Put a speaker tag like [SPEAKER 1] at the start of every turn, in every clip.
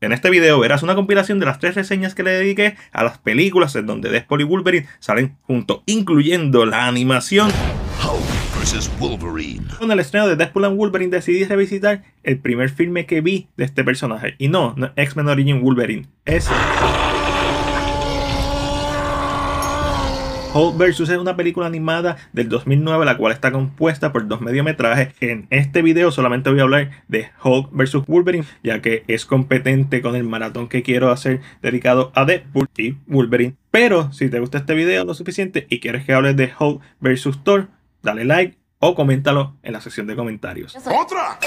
[SPEAKER 1] En este video verás una compilación de las tres reseñas que le dediqué a las películas en donde Deadpool y Wolverine salen juntos, incluyendo la animación. Wolverine. Con el estreno de Deadpool and Wolverine decidí revisitar el primer filme que vi de este personaje. Y no, no X-Men Origin Wolverine, es... Hulk vs. es una película animada del 2009 la cual está compuesta por dos mediometrajes. En este video solamente voy a hablar de Hulk vs. Wolverine ya que es competente con el maratón que quiero hacer dedicado a Deadpool y Wolverine. Pero si te gusta este video lo suficiente y quieres que hable de Hulk vs. Thor, dale like o coméntalo en la sección de comentarios. ¡Otra!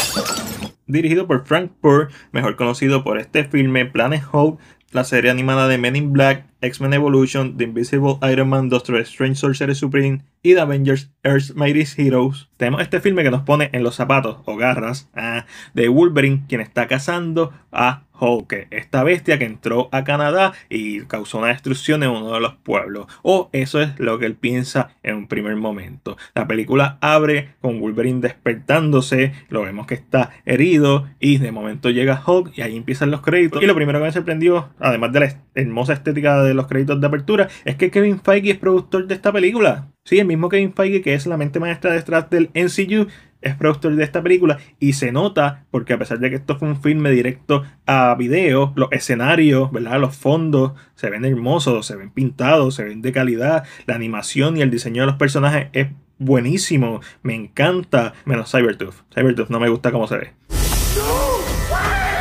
[SPEAKER 1] Dirigido por Frank Poor, mejor conocido por este filme Planet Hulk, la serie animada de Men in Black X-Men Evolution, The Invisible Iron Man, Doctor Strange Sorcerer Supreme y The Avengers Earth's Mightiest Heroes. Tenemos este filme que nos pone en los zapatos o garras ah, de Wolverine, quien está cazando a Hulk, esta bestia que entró a Canadá y causó una destrucción en uno de los pueblos. O oh, eso es lo que él piensa en un primer momento. La película abre con Wolverine despertándose, lo vemos que está herido y de momento llega Hulk y ahí empiezan los créditos. Y lo primero que me sorprendió, además de la hermosa estética de de los créditos de apertura, es que Kevin Feige es productor de esta película. Sí, el mismo Kevin Feige, que es la mente maestra detrás del NCU, es productor de esta película y se nota porque a pesar de que esto fue un filme directo a video, los escenarios, ¿verdad? Los fondos se ven hermosos, se ven pintados, se ven de calidad, la animación y el diseño de los personajes es buenísimo, me encanta, menos Cybertooth. Cybertooth no me gusta cómo se ve.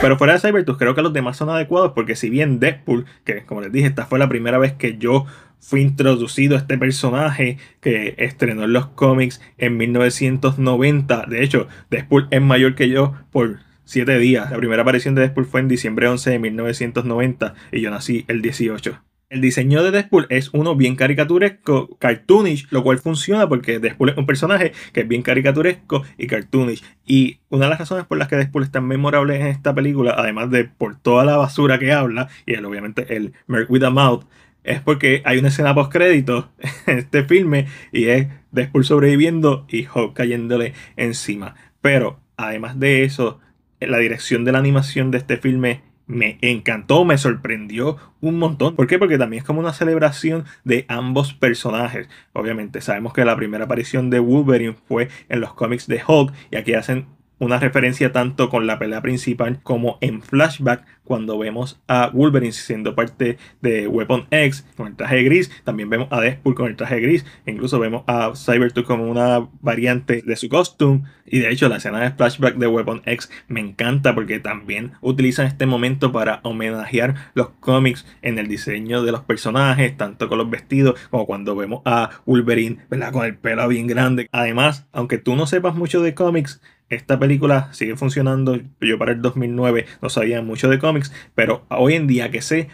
[SPEAKER 1] Pero fuera de Cybertooth, creo que los demás son adecuados porque si bien Deadpool, que como les dije, esta fue la primera vez que yo fui introducido a este personaje que estrenó en los cómics en 1990. De hecho, Deadpool es mayor que yo por 7 días. La primera aparición de Deadpool fue en diciembre 11 de 1990 y yo nací el 18. El diseño de Deadpool es uno bien caricaturesco, cartoonish, lo cual funciona porque Deadpool es un personaje que es bien caricaturesco y cartoonish. Y una de las razones por las que Deadpool es tan memorable en esta película, además de por toda la basura que habla, y obviamente el Merc with a Mouth, es porque hay una escena post crédito en este filme y es Deadpool sobreviviendo y Hulk cayéndole encima. Pero además de eso, la dirección de la animación de este filme me encantó, me sorprendió un montón. ¿Por qué? Porque también es como una celebración de ambos personajes. Obviamente sabemos que la primera aparición de Wolverine fue en los cómics de Hulk y aquí hacen una referencia tanto con la pelea principal como en flashback cuando vemos a Wolverine siendo parte de Weapon X con el traje gris, también vemos a Deadpool con el traje gris, incluso vemos a Cybertooth como una variante de su costume y de hecho la escena de flashback de Weapon X me encanta porque también utilizan este momento para homenajear los cómics en el diseño de los personajes, tanto con los vestidos como cuando vemos a Wolverine ¿verdad? con el pelo bien grande. Además, aunque tú no sepas mucho de cómics, esta película sigue funcionando. Yo para el 2009 no sabía mucho de cómics, pero hoy en día que sé,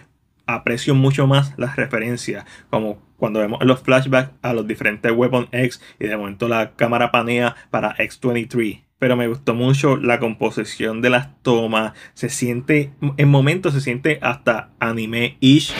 [SPEAKER 1] aprecio mucho más las referencias, como cuando vemos los flashbacks a los diferentes Weapon X y de momento la cámara panea para X23. Pero me gustó mucho la composición de las tomas. Se siente, en momentos se siente hasta anime-ish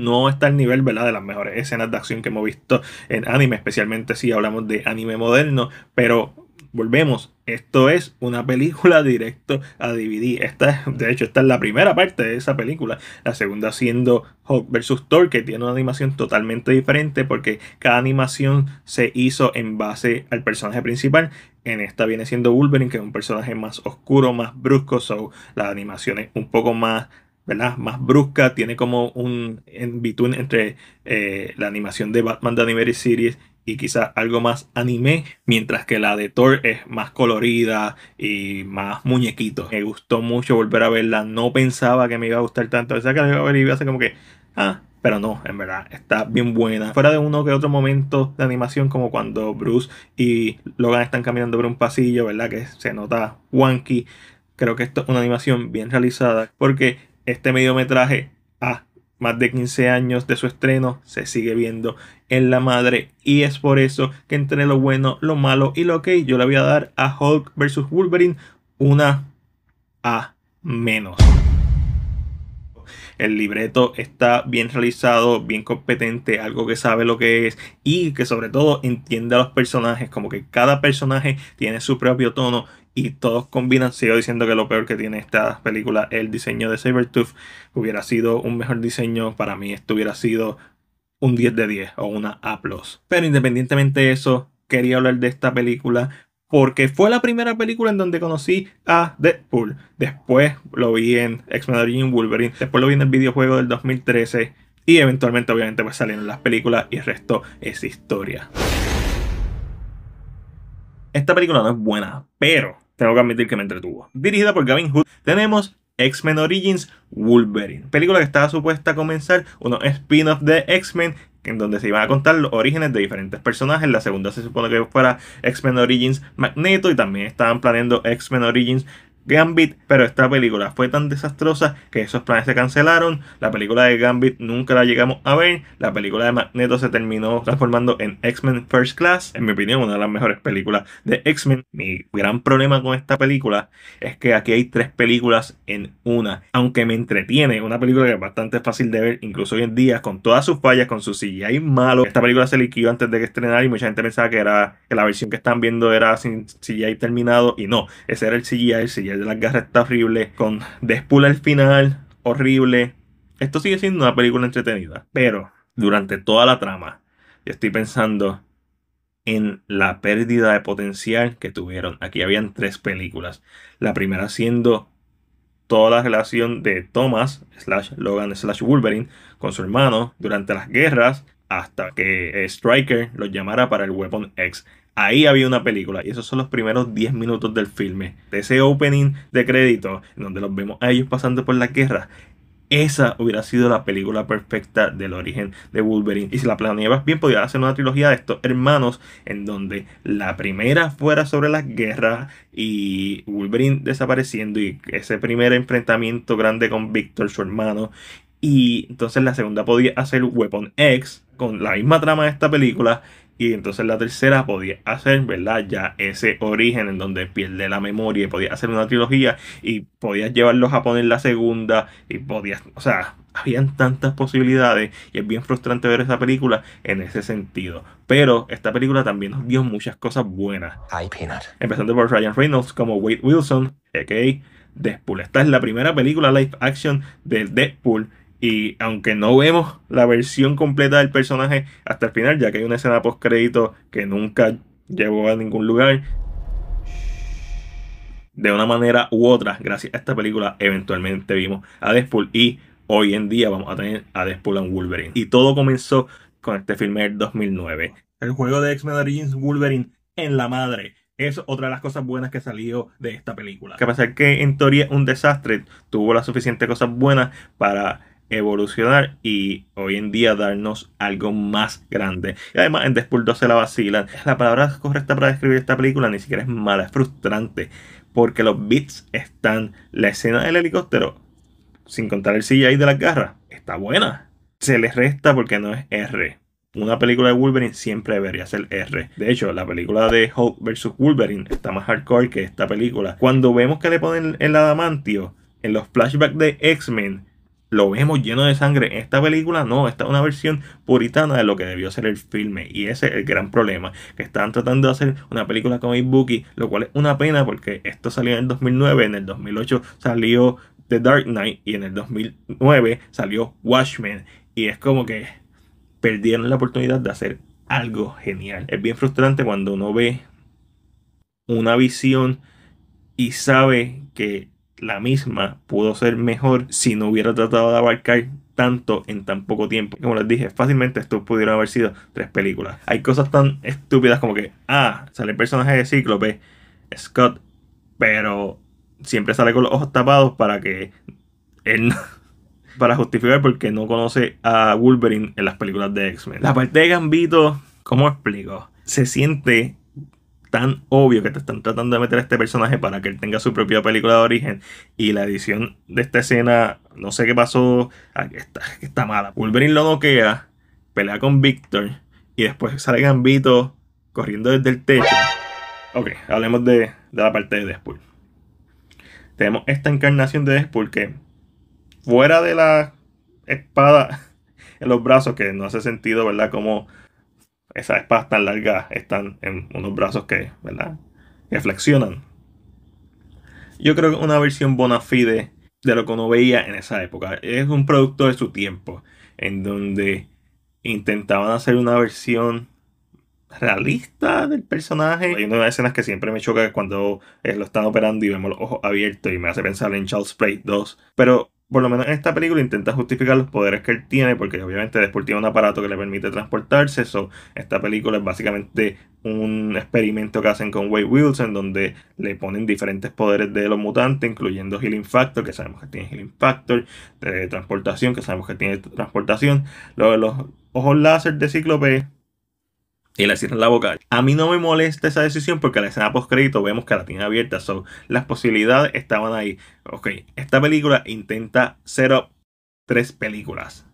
[SPEAKER 1] no está al nivel ¿verdad? de las mejores escenas de acción que hemos visto en anime, especialmente si hablamos de anime moderno, pero volvemos, esto es una película directo a DVD. Esta, de hecho, esta es la primera parte de esa película. La segunda siendo Hulk vs. Thor, que tiene una animación totalmente diferente porque cada animación se hizo en base al personaje principal. En esta viene siendo Wolverine, que es un personaje más oscuro, más brusco. So, la animación es un poco más ¿verdad? Más brusca, tiene como un en between entre eh, la animación de Batman The Animated Series y quizás algo más anime, mientras que la de Thor es más colorida y más muñequito. Me gustó mucho volver a verla, no pensaba que me iba a gustar tanto, o sea que la iba a ver y iba a ser como que, ah, pero no, en verdad, está bien buena. Fuera de uno que otro momento de animación, como cuando Bruce y Logan están caminando por un pasillo, ¿verdad? Que se nota wanky. Creo que esto es una animación bien realizada, porque este mediometraje ah, más de 15 años de su estreno, se sigue viendo en la madre. Y es por eso que entre lo bueno, lo malo y lo ok, yo le voy a dar a Hulk vs. Wolverine una A menos. El libreto está bien realizado, bien competente, algo que sabe lo que es y que sobre todo entiende a los personajes, como que cada personaje tiene su propio tono y todos combinan. Sigo diciendo que lo peor que tiene esta película el diseño de Sabertooth. Hubiera sido un mejor diseño, para mí esto hubiera sido un 10 de 10 o una A+. Pero independientemente de eso, quería hablar de esta película porque fue la primera película en donde conocí a Deadpool. Después lo vi en X-Men Wolverine, después lo vi en el videojuego del 2013 y eventualmente obviamente pues salieron las películas y el resto es historia. Esta película no es buena, pero tengo que admitir que me entretuvo. Dirigida por Gavin Hood, tenemos X-Men Origins Wolverine, película que estaba supuesta a comenzar unos spin-off de X-Men en donde se iban a contar los orígenes de diferentes personajes. La segunda se supone que fuera X-Men Origins Magneto y también estaban planeando X-Men Origins Gambit, pero esta película fue tan desastrosa que esos planes se cancelaron. La película de Gambit nunca la llegamos a ver. La película de Magneto se terminó transformando en X-Men First Class. En mi opinión, una de las mejores películas de X-Men. Mi gran problema con esta película es que aquí hay tres películas en una. Aunque me entretiene, una película que es bastante fácil de ver, incluso hoy en día, con todas sus fallas, con su CGI malo. Esta película se liquidó antes de que estrenara y mucha gente pensaba que, era, que la versión que están viendo era sin CGI terminado. Y no, ese era el CGI, el CGI de las garras está horrible. Con Despula al final, horrible. Esto sigue siendo una película entretenida. Pero durante toda la trama, yo estoy pensando en la pérdida de potencial que tuvieron. Aquí habían tres películas. La primera siendo toda la relación de Thomas, slash Logan, slash Wolverine, con su hermano durante las guerras, hasta que Striker los llamara para el Weapon X. Ahí había una película y esos son los primeros 10 minutos del filme. De ese opening de crédito, donde los vemos a ellos pasando por la guerra, esa hubiera sido la película perfecta del origen de Wolverine. Y si la planeabas bien, podía hacer una trilogía de estos hermanos en donde la primera fuera sobre las guerras y Wolverine desapareciendo y ese primer enfrentamiento grande con Victor, su hermano. Y entonces la segunda podía hacer Weapon X con la misma trama de esta película y entonces la tercera podía hacer, ¿verdad? Ya ese origen en donde pierde la memoria y podía hacer una trilogía y podías llevarlos a poner la segunda y podías, o sea, habían tantas posibilidades y es bien frustrante ver esa película en ese sentido. Pero esta película también nos dio muchas cosas buenas. Empezando por Ryan Reynolds como Wade Wilson, a.k.a. Deadpool. Esta es la primera película live action de Deadpool y aunque no vemos la versión completa del personaje hasta el final, ya que hay una escena post crédito que nunca llegó a ningún lugar, de una manera u otra, gracias a esta película, eventualmente vimos a Deadpool y hoy en día vamos a tener a Deadpool en Wolverine. Y todo comenzó con este filme del 2009. El juego de X-Men Origins Wolverine en la madre. Es otra de las cosas buenas que salió de esta película. Que pasa que en teoría es un desastre, tuvo las suficientes cosas buenas para evolucionar y hoy en día darnos algo más grande. Y además en Deadpool 2 se la vacilan. La palabra correcta para describir esta película ni siquiera es mala, es frustrante. Porque los beats están, la escena del helicóptero, sin contar el CGI de las garras, está buena. Se les resta porque no es R. Una película de Wolverine siempre debería ser R. De hecho, la película de Hulk vs. Wolverine está más hardcore que esta película. Cuando vemos que le ponen el adamantio en los flashbacks de X-Men, lo vemos lleno de sangre. En esta película no, esta es una versión puritana de lo que debió ser el filme. Y ese es el gran problema, que están tratando de hacer una película con Bookie, lo cual es una pena porque esto salió en el 2009, en el 2008 salió The Dark Knight y en el 2009 salió Watchmen. Y es como que perdieron la oportunidad de hacer algo genial. Es bien frustrante cuando uno ve una visión y sabe que la misma pudo ser mejor si no hubiera tratado de abarcar tanto en tan poco tiempo. Como les dije, fácilmente esto pudiera haber sido tres películas. Hay cosas tan estúpidas como que, ah, sale el personaje de Cíclope, Scott, pero siempre sale con los ojos tapados para que él no, para justificar porque no conoce a Wolverine en las películas de X-Men. La parte de Gambito, ¿cómo explico? Se siente tan obvio que te están tratando de meter a este personaje para que él tenga su propia película de origen y la edición de esta escena, no sé qué pasó, ah, está, está mala. Wolverine lo noquea, pelea con Victor y después sale Gambito corriendo desde el techo. Ok, hablemos de, de la parte de Deadpool. Tenemos esta encarnación de Deadpool que fuera de la espada en los brazos, que no hace sentido, ¿verdad? Como esas espadas tan largas están en unos brazos que, ¿verdad? que flexionan. Yo creo que una versión bona fide de lo que uno veía en esa época. Es un producto de su tiempo, en donde intentaban hacer una versión realista del personaje. Hay una de las escenas que siempre me choca cuando eh, lo están operando y vemos los ojos abiertos y me hace pensar en Charles Play 2. Pero por lo menos en esta película intenta justificar los poderes que él tiene, porque obviamente después tiene un aparato que le permite transportarse. esta película es básicamente un experimento que hacen con Wade Wilson, donde le ponen diferentes poderes de los mutantes, incluyendo Healing Factor, que sabemos que tiene Healing Factor, de transportación, que sabemos que tiene transportación, lo de los ojos láser de Cíclope, y le cierran la boca. A mí no me molesta esa decisión porque la escena post-crédito vemos que la tiene abierta. So, las posibilidades estaban ahí. Ok, esta película intenta up tres películas.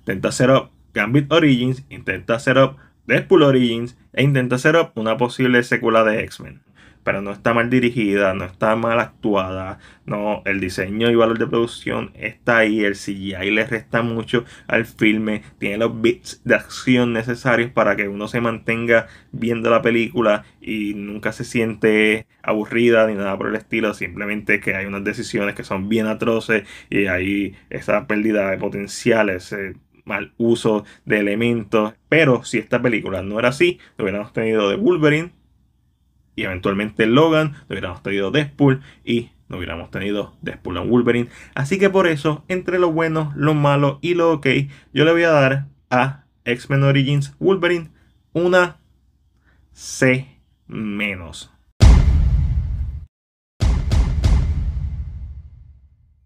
[SPEAKER 1] Intenta hacer up Gambit Origins, intenta hacer up Deadpool Origins e intenta hacer up una posible secuela de X-Men pero no está mal dirigida, no está mal actuada, no, el diseño y valor de producción está ahí, el CGI le resta mucho al filme, tiene los bits de acción necesarios para que uno se mantenga viendo la película y nunca se siente aburrida ni nada por el estilo, simplemente que hay unas decisiones que son bien atroces y hay esa pérdida de potenciales, ese mal uso de elementos, pero si esta película no era así, lo hubiéramos tenido de Wolverine, y eventualmente Logan, no hubiéramos tenido Deadpool y no hubiéramos tenido Deadpool en Wolverine. Así que por eso, entre lo bueno, lo malo y lo ok, yo le voy a dar a X-Men Origins Wolverine una C menos.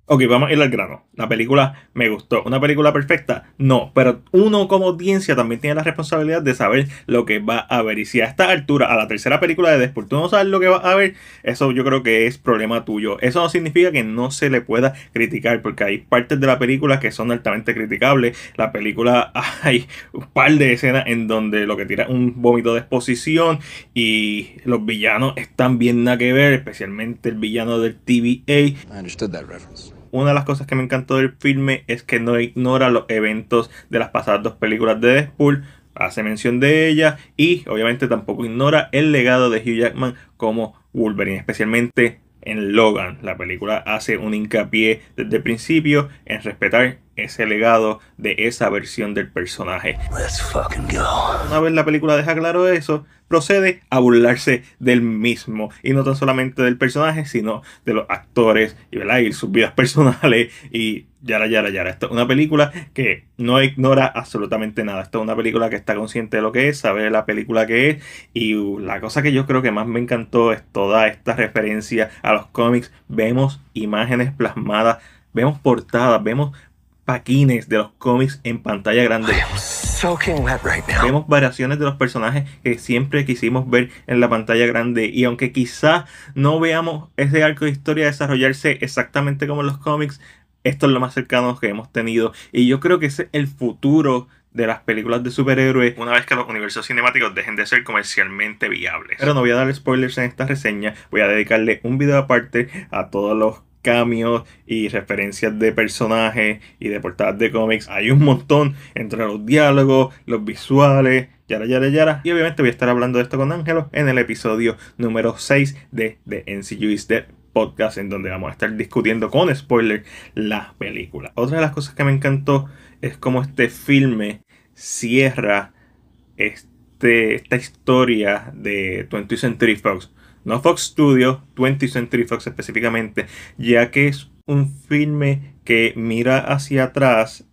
[SPEAKER 1] Ok, vamos a ir al grano. La película me gustó. ¿Una película perfecta? No, pero uno como audiencia también tiene la responsabilidad de saber lo que va a ver. Y si a esta altura, a la tercera película de Deadpool, tú no sabes lo que va a ver, eso yo creo que es problema tuyo. Eso no significa que no se le pueda criticar, porque hay partes de la película que son altamente criticables. La película, hay un par de escenas en donde lo que tira un vómito de exposición y los villanos están bien nada que ver, especialmente el villano del TVA. Una de las cosas que me encantó del filme es que no ignora los eventos de las pasadas dos películas de Deadpool, hace mención de ella y obviamente tampoco ignora el legado de Hugh Jackman como Wolverine, especialmente en Logan. La película hace un hincapié desde el principio en respetar ese legado de esa versión del personaje. Una vez la película deja claro eso, procede a burlarse del mismo. Y no tan solamente del personaje, sino de los actores y, sus vidas personales y yara, yara, yara. Esto es una película que no ignora absolutamente nada. Esta es una película que está consciente de lo que es, sabe la película que es. Y la cosa que yo creo que más me encantó es toda esta referencia a los cómics. Vemos imágenes plasmadas vemos portadas, vemos paquines de los cómics en pantalla grande. Vemos variaciones de los personajes que siempre quisimos ver en la pantalla grande y aunque quizás no veamos ese arco de historia desarrollarse exactamente como en los cómics, esto es lo más cercano que hemos tenido y yo creo que es el futuro de las películas de superhéroes una vez que los universos cinemáticos dejen de ser comercialmente viables. Pero no voy a dar spoilers en esta reseña, voy a dedicarle un video aparte a todos los cambios y referencias de personajes y de portadas de cómics. Hay un montón entre los diálogos, los visuales, yara, yara, yara. Y obviamente voy a estar hablando de esto con Ángelo en el episodio número 6 de The NCU is Dead podcast en donde vamos a estar discutiendo con spoiler la película. Otra de las cosas que me encantó es cómo este filme cierra este, esta historia de 20th Century Fox no Fox Studios, 20th Century Fox específicamente, ya que es un filme que mira hacia atrás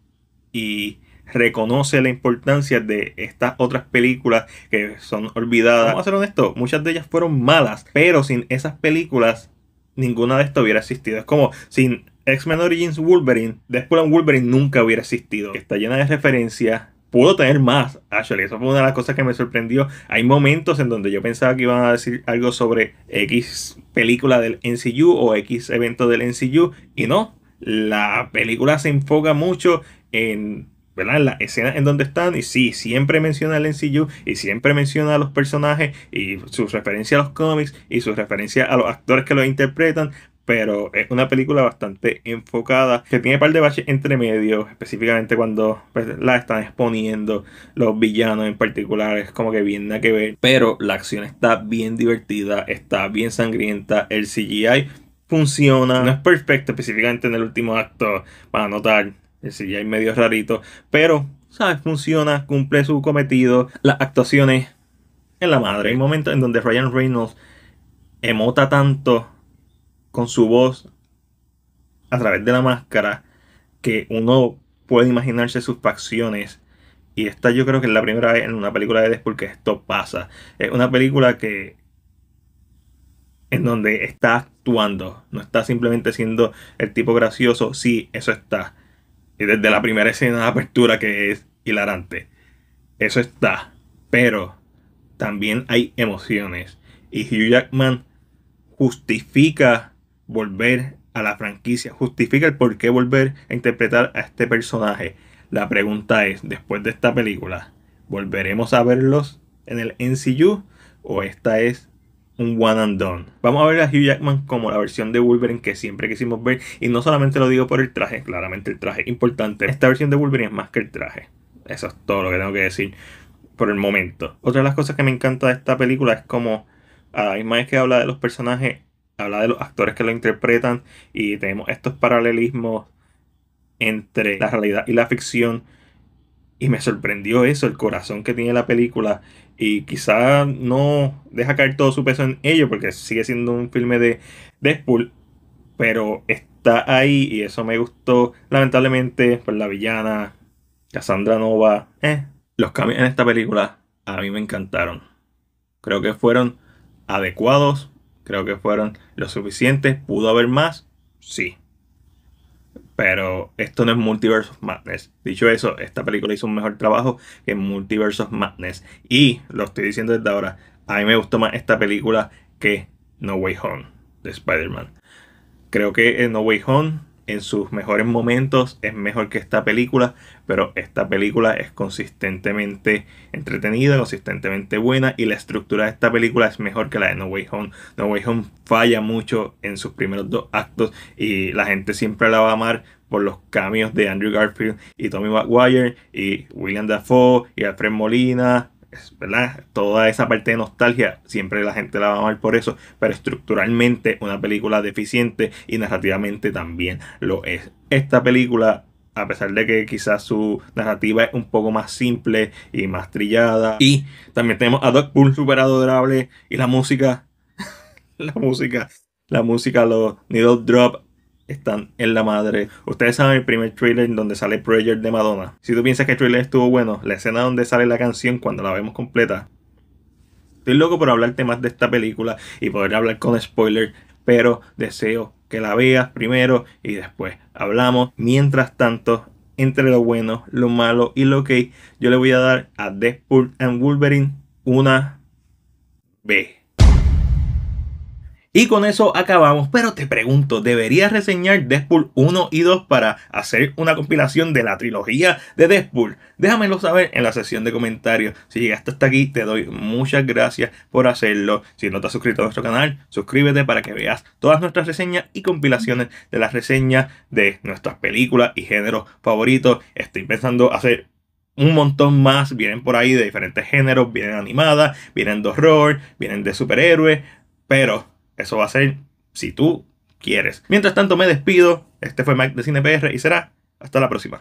[SPEAKER 1] y reconoce la importancia de estas otras películas que son olvidadas. Vamos a ser honestos, muchas de ellas fueron malas, pero sin esas películas ninguna de estas hubiera existido. Es como sin X-Men Origins Wolverine, Deadpool and Wolverine nunca hubiera existido. Está llena de referencias, pudo tener más, actually. Eso fue una de las cosas que me sorprendió. Hay momentos en donde yo pensaba que iban a decir algo sobre X película del NCU o X evento del NCU, y no. La película se enfoca mucho en ¿verdad? las escenas en donde están. Y sí, siempre menciona el NCU y siempre menciona a los personajes y sus referencias a los cómics y sus referencias a los actores que los interpretan pero es una película bastante enfocada, que tiene un par de baches entre medio específicamente cuando pues, la están exponiendo los villanos en particular, es como que viene a que ver, pero la acción está bien divertida, está bien sangrienta, el CGI funciona, no es perfecto específicamente en el último acto, para notar, el CGI medio rarito, pero, ¿sabes? Funciona, cumple su cometido, las actuaciones en la madre, hay momentos en donde Ryan Reynolds emota tanto con su voz a través de la máscara que uno puede imaginarse sus facciones. Y esta yo creo que es la primera vez en una película de Deadpool que esto pasa. Es una película que en donde está actuando, no está simplemente siendo el tipo gracioso, sí, eso está. Y desde la primera escena de apertura que es hilarante, eso está. Pero también hay emociones. Y Hugh Jackman justifica volver a la franquicia? ¿Justifica el por qué volver a interpretar a este personaje? La pregunta es, después de esta película, ¿volveremos a verlos en el NCU o esta es un one and done. Vamos a ver a Hugh Jackman como la versión de Wolverine que siempre quisimos ver. Y no solamente lo digo por el traje, claramente el traje es importante. Esta versión de Wolverine es más que el traje. Eso es todo lo que tengo que decir por el momento. Otra de las cosas que me encanta de esta película es como a más que habla de los personajes, habla de los actores que lo interpretan y tenemos estos paralelismos entre la realidad y la ficción. Y me sorprendió eso, el corazón que tiene la película. Y quizá no deja caer todo su peso en ello, porque sigue siendo un filme de Deadpool. Pero está ahí y eso me gustó. Lamentablemente, por pues, la villana, Cassandra Nova. Eh, los cambios en esta película a mí me encantaron. Creo que fueron adecuados Creo que fueron lo suficiente. ¿Pudo haber más? Sí. Pero esto no es Multiverse of Madness. Dicho eso, esta película hizo un mejor trabajo que Multiverse of Madness. Y lo estoy diciendo desde ahora. A mí me gustó más esta película que No Way Home de Spider-Man. Creo que en No Way Home en sus mejores momentos es mejor que esta película, pero esta película es consistentemente entretenida, consistentemente buena y la estructura de esta película es mejor que la de No Way Home. No Way Home falla mucho en sus primeros dos actos y la gente siempre la va a amar por los cambios de Andrew Garfield y Tommy Maguire y William Dafoe y Alfred Molina ¿verdad? Toda esa parte de nostalgia, siempre la gente la va a amar por eso, pero estructuralmente una película deficiente y narrativamente también lo es. Esta película, a pesar de que quizás su narrativa es un poco más simple y más trillada, y también tenemos a Doc Bull super adorable y la música, la música, la música, los needle drop están en la madre. Ustedes saben el primer trailer donde sale Prayer de Madonna. Si tú piensas que el trailer estuvo bueno, la escena donde sale la canción cuando la vemos completa. Estoy loco por hablarte más de esta película y poder hablar con spoiler, pero deseo que la veas primero y después hablamos. Mientras tanto, entre lo bueno, lo malo y lo que yo le voy a dar a Deadpool and Wolverine una B. Y con eso acabamos, pero te pregunto, ¿deberías reseñar Deadpool 1 y 2 para hacer una compilación de la trilogía de Deadpool? Déjamelo saber en la sección de comentarios. Si llegaste hasta aquí, te doy muchas gracias por hacerlo. Si no te has suscrito a nuestro canal, suscríbete para que veas todas nuestras reseñas y compilaciones de las reseñas de nuestras películas y géneros favoritos. Estoy pensando hacer un montón más. Vienen por ahí de diferentes géneros, vienen animadas, vienen de horror, vienen de superhéroes, pero eso va a ser si tú quieres. Mientras tanto, me despido. Este fue Mike de CinePR y será hasta la próxima.